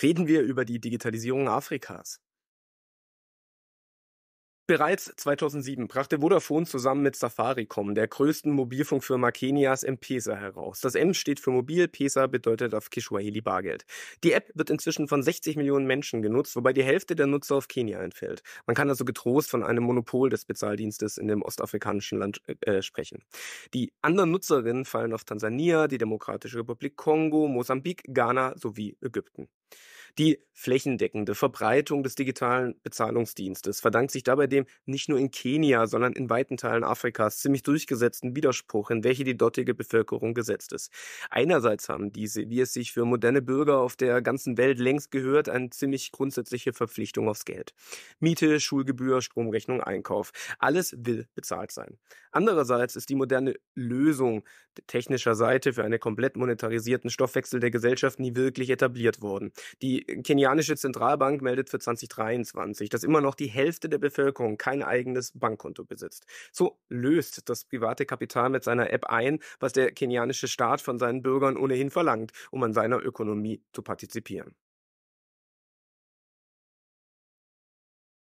Reden wir über die Digitalisierung Afrikas. Bereits 2007 brachte Vodafone zusammen mit Safaricom, der größten Mobilfunkfirma Kenias, M-Pesa heraus. Das M steht für mobil, Pesa bedeutet auf Kishwahili Bargeld. Die App wird inzwischen von 60 Millionen Menschen genutzt, wobei die Hälfte der Nutzer auf Kenia entfällt. Man kann also getrost von einem Monopol des Bezahldienstes in dem ostafrikanischen Land äh, äh sprechen. Die anderen Nutzerinnen fallen auf Tansania, die Demokratische Republik Kongo, Mosambik, Ghana sowie Ägypten. Die flächendeckende Verbreitung des digitalen Bezahlungsdienstes verdankt sich dabei dem nicht nur in Kenia, sondern in weiten Teilen Afrikas ziemlich durchgesetzten Widerspruch, in welche die dortige Bevölkerung gesetzt ist. Einerseits haben diese, wie es sich für moderne Bürger auf der ganzen Welt längst gehört, eine ziemlich grundsätzliche Verpflichtung aufs Geld. Miete, Schulgebühr, Stromrechnung, Einkauf. Alles will bezahlt sein. Andererseits ist die moderne Lösung technischer Seite für einen komplett monetarisierten Stoffwechsel der Gesellschaft nie wirklich etabliert worden. Die kenianische Zentralbank meldet für 2023, dass immer noch die Hälfte der Bevölkerung kein eigenes Bankkonto besitzt. So löst das private Kapital mit seiner App ein, was der kenianische Staat von seinen Bürgern ohnehin verlangt, um an seiner Ökonomie zu partizipieren.